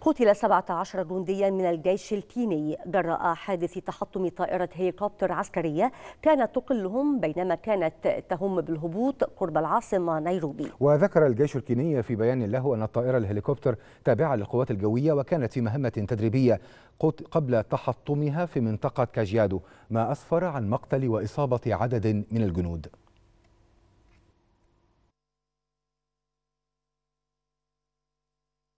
قتل 17 جنديا من الجيش الكيني جراء حادث تحطم طائرة هليكوبتر عسكرية كانت تقلهم بينما كانت تهم بالهبوط قرب العاصمة نيروبي وذكر الجيش الكيني في بيان له أن الطائرة الهليكوبتر تابعة للقوات الجوية وكانت في مهمة تدريبية قبل تحطمها في منطقة كاجيادو ما أسفر عن مقتل وإصابة عدد من الجنود